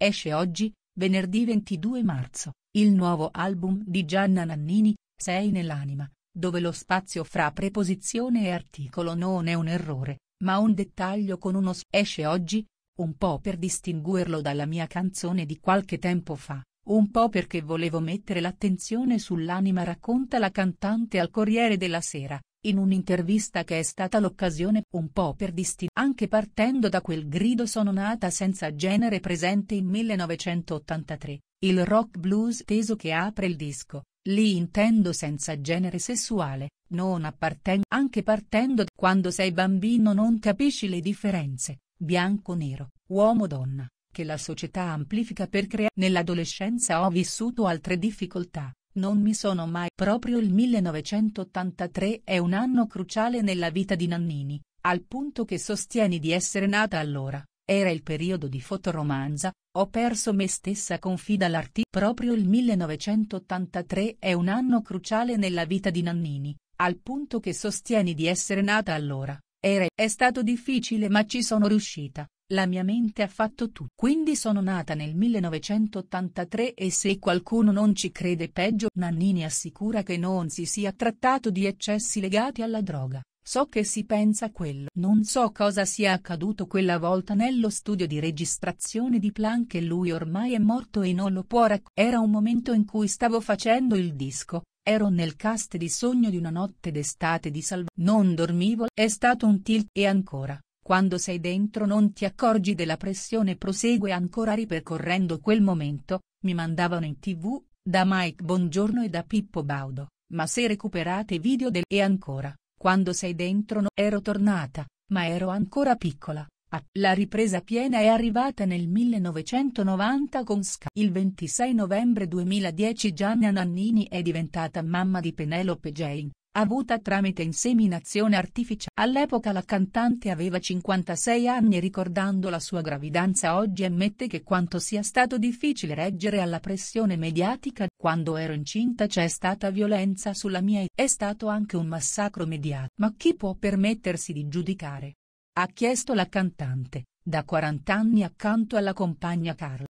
Esce oggi, venerdì 22 marzo, il nuovo album di Gianna Nannini, Sei nell'anima, dove lo spazio fra preposizione e articolo non è un errore, ma un dettaglio con uno esce oggi, un po' per distinguerlo dalla mia canzone di qualche tempo fa, un po' perché volevo mettere l'attenzione sull'anima racconta la cantante al Corriere della Sera, in un'intervista che è stata l'occasione un po' per distinguere. Anche partendo da quel grido sono nata senza genere presente in 1983, il rock blues teso che apre il disco, lì intendo senza genere sessuale, non appartengo. Anche partendo da quando sei bambino non capisci le differenze, bianco-nero, uomo-donna, che la società amplifica per creare. Nell'adolescenza ho vissuto altre difficoltà non mi sono mai proprio il 1983 è un anno cruciale nella vita di Nannini, al punto che sostieni di essere nata allora. Era il periodo di fotoromanza, ho perso me stessa confida l'arti. Proprio il 1983 è un anno cruciale nella vita di Nannini, al punto che sostieni di essere nata allora. Era, è stato difficile ma ci sono riuscita, la mia mente ha fatto tutto. Quindi sono nata nel 1983 e se qualcuno non ci crede peggio. Nannini assicura che non si sia trattato di eccessi legati alla droga. So che si pensa quello. Non so cosa sia accaduto quella volta nello studio di registrazione di Planck che lui ormai è morto e non lo può raccontare. Era un momento in cui stavo facendo il disco, ero nel cast di sogno di una notte d'estate di Salvo. Non dormivo. È stato un tilt e ancora. Quando sei dentro non ti accorgi della pressione prosegue ancora ripercorrendo quel momento, mi mandavano in tv, da Mike Bongiorno e da Pippo Baudo, ma se recuperate video del e ancora, quando sei dentro non ero tornata, ma ero ancora piccola. Ah, la ripresa piena è arrivata nel 1990 con Sky. Il 26 novembre 2010 Gianna Nannini è diventata mamma di Penelope Jane, avuta tramite inseminazione artificiale. All'epoca la cantante aveva 56 anni e ricordando la sua gravidanza oggi ammette che quanto sia stato difficile reggere alla pressione mediatica. Quando ero incinta c'è stata violenza sulla mia e è stato anche un massacro mediatico. Ma chi può permettersi di giudicare? Ha chiesto la cantante, da 40 anni accanto alla compagna Carla.